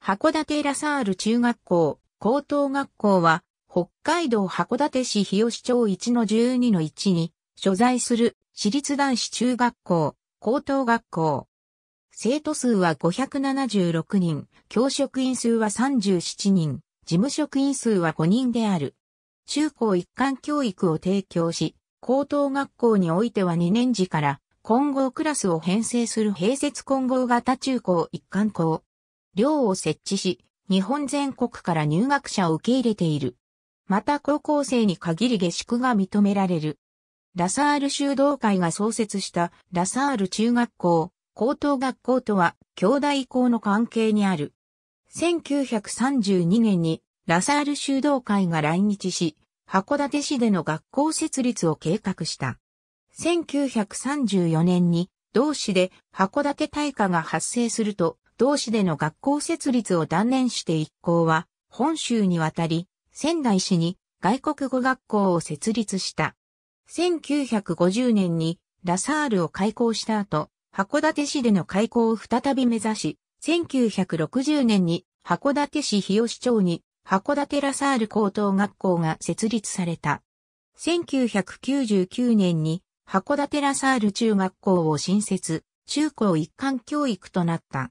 函館ラサール中学校、高等学校は、北海道函館市日吉町1の12の1に、所在する私立男子中学校、高等学校。生徒数は576人、教職員数は37人、事務職員数は5人である。中高一貫教育を提供し、高等学校においては2年時から混合クラスを編成する併設混合型中高一貫校、寮を設置し、日本全国から入学者を受け入れている。また高校生に限り下宿が認められる。ラサール修道会が創設したラサール中学校、高等学校とは兄弟校の関係にある。1932年にラサール修道会が来日し、函館市での学校設立を計画した。1934年に同市で函館大火が発生すると、同市での学校設立を断念して一行は、本州に渡り、仙台市に外国語学校を設立した。1950年にラサールを開校した後、函館市での開校を再び目指し、1960年に函館市日吉町に函館ラサール高等学校が設立された。1999年に函館ラサール中学校を新設、中高一貫教育となった。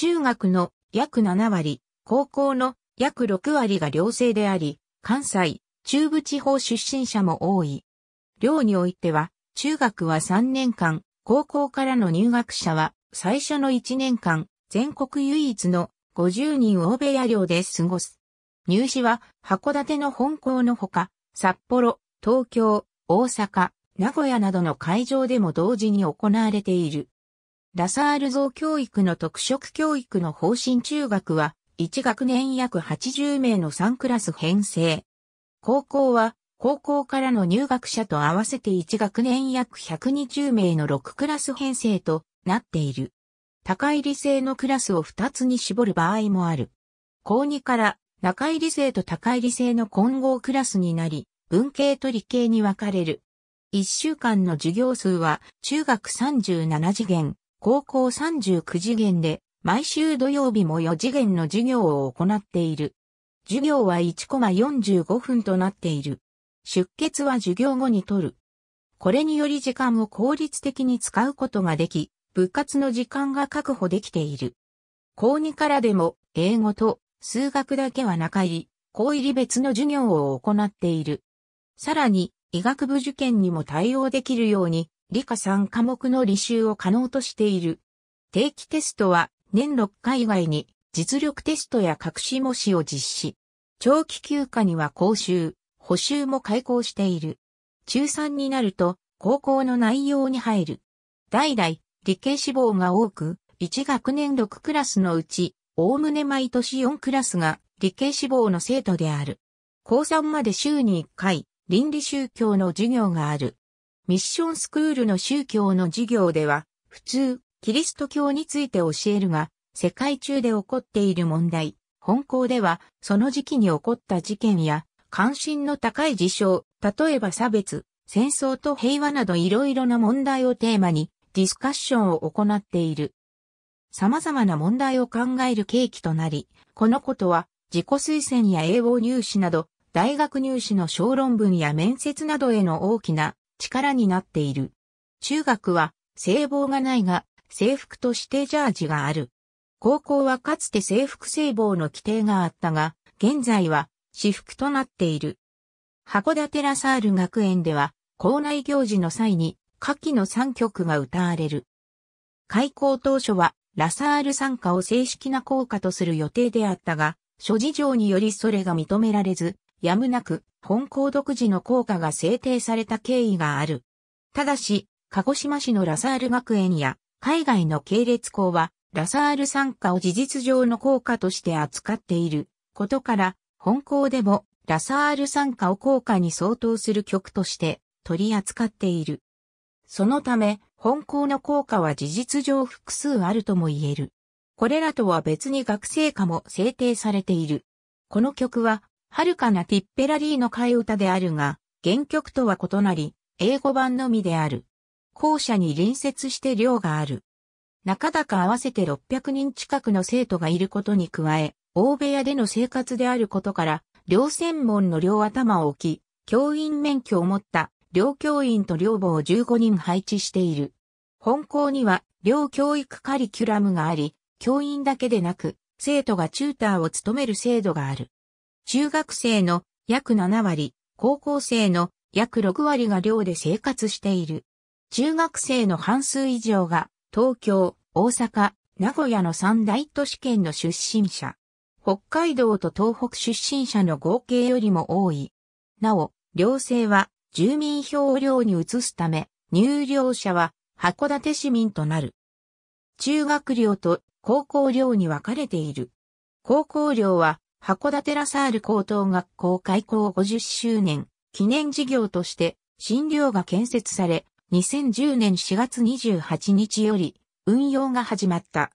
中学の約7割、高校の約6割が寮生であり、関西、中部地方出身者も多い。寮においては、中学は3年間、高校からの入学者は、最初の1年間、全国唯一の50人大部屋寮で過ごす。入試は、函館の本校のほか、札幌、東京、大阪、名古屋などの会場でも同時に行われている。ラサール像教育の特色教育の方針中学は、1学年約80名の3クラス編成。高校は、高校からの入学者と合わせて1学年約120名の6クラス編成となっている。高入り制のクラスを2つに絞る場合もある。高2から中入り制と高入り制の混合クラスになり、文系と理系に分かれる。1週間の授業数は中学37次元、高校39次元で、毎週土曜日も4次元の授業を行っている。授業は1コマ45分となっている。出血は授業後に取る。これにより時間を効率的に使うことができ、部活の時間が確保できている。高2からでも、英語と数学だけは仲い、い。高入り別の授業を行っている。さらに、医学部受験にも対応できるように、理科3科目の履修を可能としている。定期テストは年6回以外に実力テストや隠し模試を実施。長期休暇には講習、補習も開講している。中3になると高校の内容に入る。代々理系志望が多く、1学年6クラスのうち、おおむね毎年4クラスが理系志望の生徒である。高3まで週に1回、倫理宗教の授業がある。ミッションスクールの宗教の授業では、普通、キリスト教について教えるが、世界中で起こっている問題、本校では、その時期に起こった事件や、関心の高い事象、例えば差別、戦争と平和などいろいろな問題をテーマに、ディスカッションを行っている。様々な問題を考える契機となり、このことは、自己推薦や英語入試など、大学入試の小論文や面接などへの大きな力になっている。中学は制帽がないが、制服としてジャージがある。高校はかつて制服制帽の規定があったが、現在は私服となっている。函館ラサール学園では、校内行事の際に、下記の3曲が歌われる。開校当初は、ラサール参加を正式な校歌とする予定であったが、諸事情によりそれが認められず、やむなく、本校独自の校歌が制定された経緯がある。ただし、鹿児島市のラサール学園や海外の系列校は、ラサール参加を事実上の効果として扱っていることから、本校でもラサール参加を効果に相当する曲として取り扱っている。そのため、本校の効果は事実上複数あるとも言える。これらとは別に学生歌も制定されている。この曲は遥かなティッペラリーの替え歌であるが、原曲とは異なり、英語版のみである。校舎に隣接して寮がある。中高合わせて600人近くの生徒がいることに加え、大部屋での生活であることから、寮専門の寮頭を置き、教員免許を持った寮教員と寮母を15人配置している。本校には寮教育カリキュラムがあり、教員だけでなく、生徒がチューターを務める制度がある。中学生の約7割、高校生の約6割が寮で生活している。中学生の半数以上が東京、大阪、名古屋の三大都市圏の出身者。北海道と東北出身者の合計よりも多い。なお、寮生は住民票を寮に移すため、入寮者は函館市民となる。中学寮と高校寮に分かれている。高校寮は函館ラサール高等学校開校50周年記念事業として診療が建設され、2010年4月28日より運用が始まった。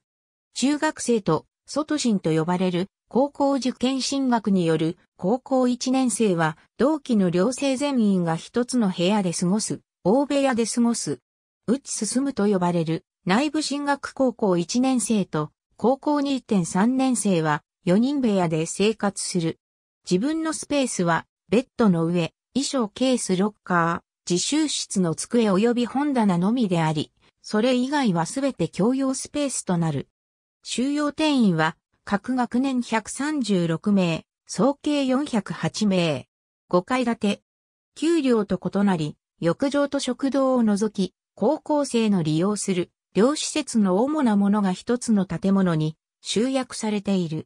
中学生と外進と呼ばれる高校受験進学による高校1年生は同期の寮生全員が一つの部屋で過ごす、大部屋で過ごす、ち進むと呼ばれる内部進学高校1年生と高校2.3年生は4人部屋で生活する。自分のスペースは、ベッドの上、衣装ケースロッカー、自習室の机及び本棚のみであり、それ以外はすべて共用スペースとなる。収容定員は、各学年136名、総計408名。5階建て。給料と異なり、浴場と食堂を除き、高校生の利用する、両施設の主なものが一つの建物に集約されている。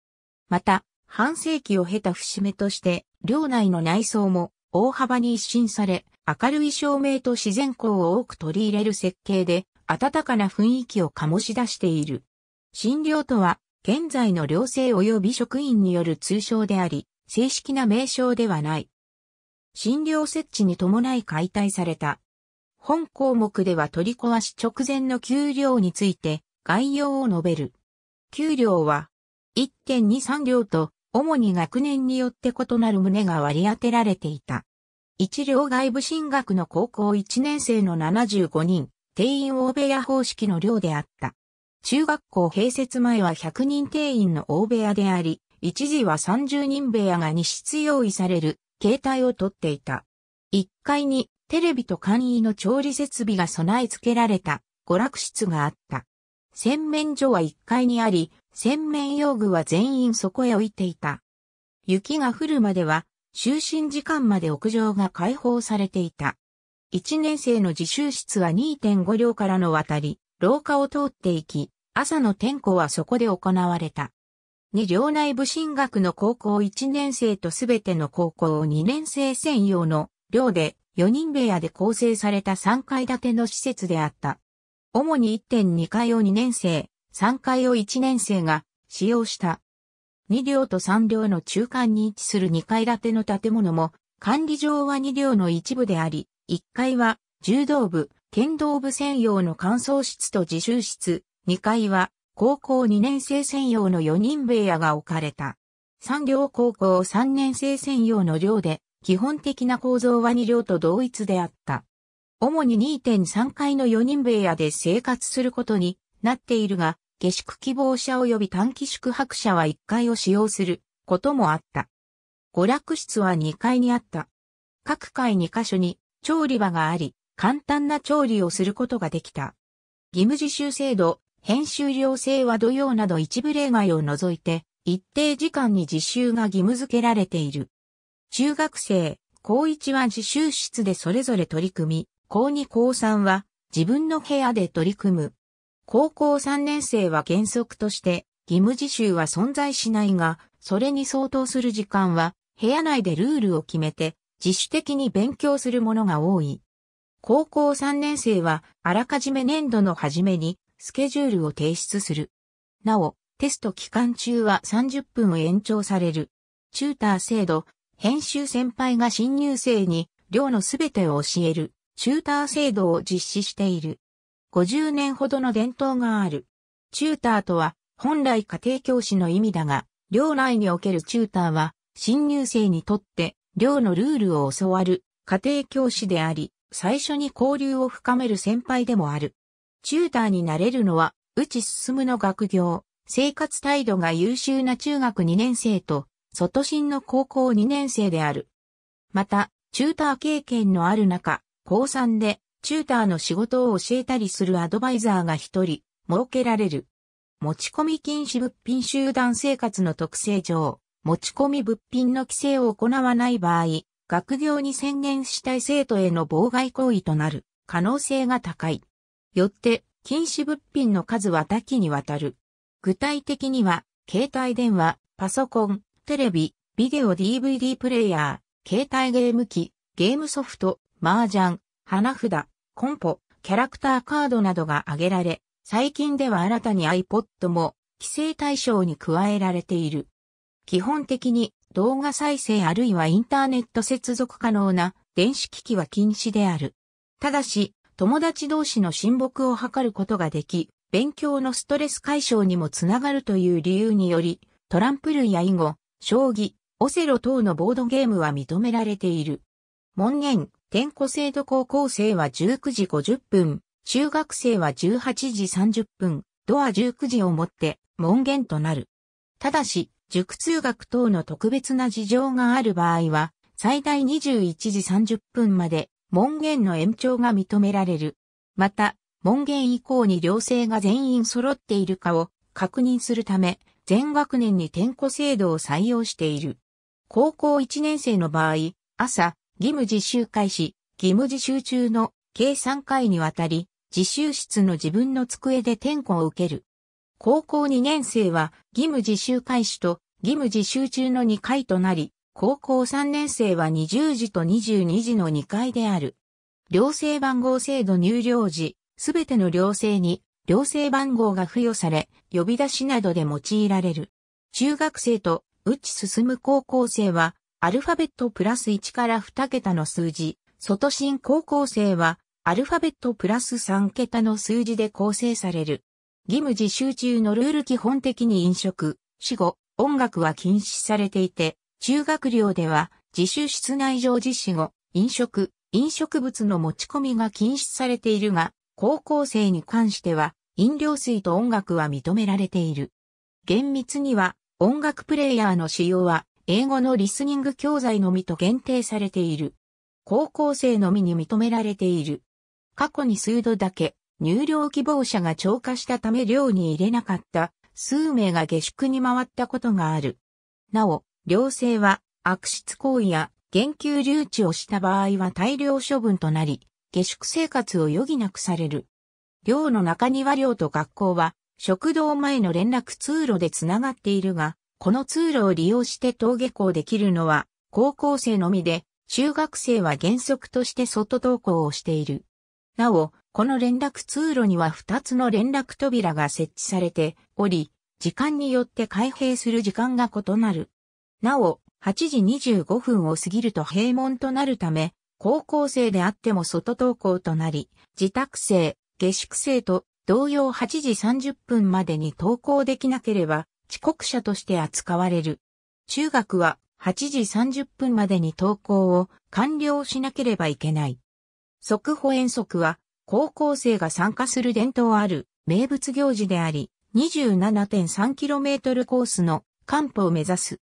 また、半世紀を経た節目として、寮内の内装も大幅に一新され、明るい照明と自然光を多く取り入れる設計で、暖かな雰囲気を醸し出している。診療とは、現在の寮生及び職員による通称であり、正式な名称ではない。診療設置に伴い解体された。本項目では取り壊し直前の給料について概要を述べる。給料は1.23両と、主に学年によって異なる旨が割り当てられていた。一両外部進学の高校1年生の75人、定員大部屋方式の寮であった。中学校併設前は100人定員の大部屋であり、一時は30人部屋が2室用意される、携帯を取っていた。1階にテレビと簡易の調理設備が備え付けられた、娯楽室があった。洗面所は1階にあり、洗面用具は全員そこへ置いていた。雪が降るまでは、就寝時間まで屋上が開放されていた。1年生の自習室は2.5両からの渡り、廊下を通っていき、朝の点呼はそこで行われた。2両内部進学の高校1年生とすべての高校2年生専用の寮で4人部屋で構成された3階建ての施設であった。主に1.2階を2年生、3階を1年生が使用した。2両と3両の中間に位置する2階建ての建物も、管理上は2両の一部であり、1階は柔道部、剣道部専用の乾燥室と自習室、2階は高校2年生専用の4人部屋が置かれた。3両高校3年生専用の寮で、基本的な構造は2両と同一であった。主に2.3階の4人部屋で生活することになっているが、下宿希望者及び短期宿泊者は1階を使用することもあった。娯楽室は2階にあった。各階2カ所に調理場があり、簡単な調理をすることができた。義務自習制度、編集寮制は土曜など一部例外を除いて、一定時間に自習が義務付けられている。中学生、高1は自習室でそれぞれ取り組み、高2高3は自分の部屋で取り組む。高校3年生は原則として義務自習は存在しないが、それに相当する時間は部屋内でルールを決めて自主的に勉強するものが多い。高校3年生はあらかじめ年度の初めにスケジュールを提出する。なお、テスト期間中は30分延長される。チューター制度、編集先輩が新入生に寮のすべてを教える。チューター制度を実施している。50年ほどの伝統がある。チューターとは、本来家庭教師の意味だが、寮内におけるチューターは、新入生にとって、寮のルールを教わる、家庭教師であり、最初に交流を深める先輩でもある。チューターになれるのは、ち進むの学業、生活態度が優秀な中学2年生と、外進の高校2年生である。また、チューター経験のある中、高3で、チューターの仕事を教えたりするアドバイザーが一人、設けられる。持ち込み禁止物品集団生活の特性上、持ち込み物品の規制を行わない場合、学業に宣言したい生徒への妨害行為となる可能性が高い。よって、禁止物品の数は多岐にわたる。具体的には、携帯電話、パソコン、テレビ、ビデオ DVD プレイヤー、携帯ゲーム機、ゲームソフト、麻雀、花札、コンポ、キャラクターカードなどが挙げられ、最近では新たに iPod も規制対象に加えられている。基本的に動画再生あるいはインターネット接続可能な電子機器は禁止である。ただし、友達同士の親睦を図ることができ、勉強のストレス解消にもつながるという理由により、トランプ類や囲碁、将棋、オセロ等のボードゲームは認められている。門限、転校制度高校生は19時50分、中学生は18時30分、ドア19時をもって門限となる。ただし、塾通学等の特別な事情がある場合は、最大21時30分まで門限の延長が認められる。また、門限以降に寮生が全員揃っているかを確認するため、全学年に転校制度を採用している。高校1年生の場合、朝義務実習開始、義務実習中の計3回にわたり、自習室の自分の机で点呼を受ける。高校2年生は義務自習開始と義務自習中の2回となり、高校3年生は20時と22時の2回である。寮生番号制度入寮時、すべての寮生に寮生番号が付与され、呼び出しなどで用いられる。中学生と内進む高校生はアルファベットプラス1から2桁の数字、外進高校生は、アルファベットプラス3桁の数字で構成される。義務実習中のルール基本的に飲食、死後、音楽は禁止されていて、中学寮では、自習室内常実施後、飲食、飲食物の持ち込みが禁止されているが、高校生に関しては、飲料水と音楽は認められている。厳密には、音楽プレイヤーの使用は、英語のリスニング教材のみと限定されている。高校生のみに認められている。過去に数度だけ入寮希望者が超過したため寮に入れなかった数名が下宿に回ったことがある。なお、寮生は悪質行為や減給留置をした場合は大量処分となり、下宿生活を余儀なくされる。寮の中庭寮と学校は食堂前の連絡通路でつながっているが、この通路を利用して登下校できるのは高校生のみで、中学生は原則として外登校をしている。なお、この連絡通路には2つの連絡扉が設置されており、時間によって開閉する時間が異なる。なお、8時25分を過ぎると閉門となるため、高校生であっても外登校となり、自宅生、下宿生と同様8時30分までに登校できなければ、遅刻者として扱われる。中学は8時30分までに登校を完了しなければいけない。速歩遠足は高校生が参加する伝統ある名物行事であり、27.3km コースの完歩を目指す。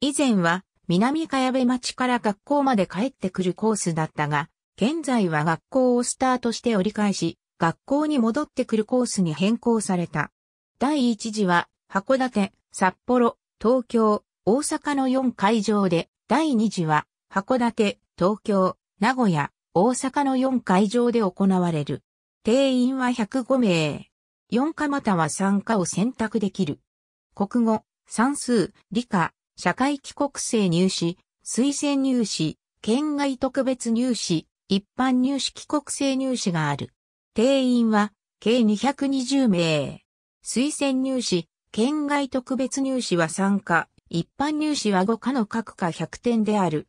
以前は南茅部町から学校まで帰ってくるコースだったが、現在は学校をスタートして折り返し、学校に戻ってくるコースに変更された。第1次は函館、札幌、東京、大阪の4会場で、第2次は、函館、東京、名古屋、大阪の4会場で行われる。定員は105名。4科または3科を選択できる。国語、算数、理科、社会帰国生入試、推薦入試、県外特別入試、一般入試帰国生入試がある。定員は、計220名。推薦入試、県外特別入試は3科、一般入試は5科の各科100点である。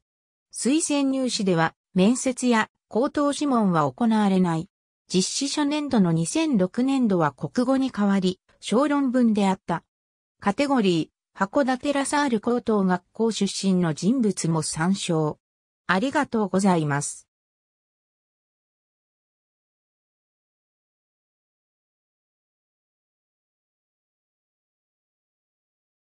推薦入試では、面接や口頭諮問は行われない。実施初年度の2006年度は国語に変わり、小論文であった。カテゴリー、函館ラサール高等学校出身の人物も参照。ありがとうございます。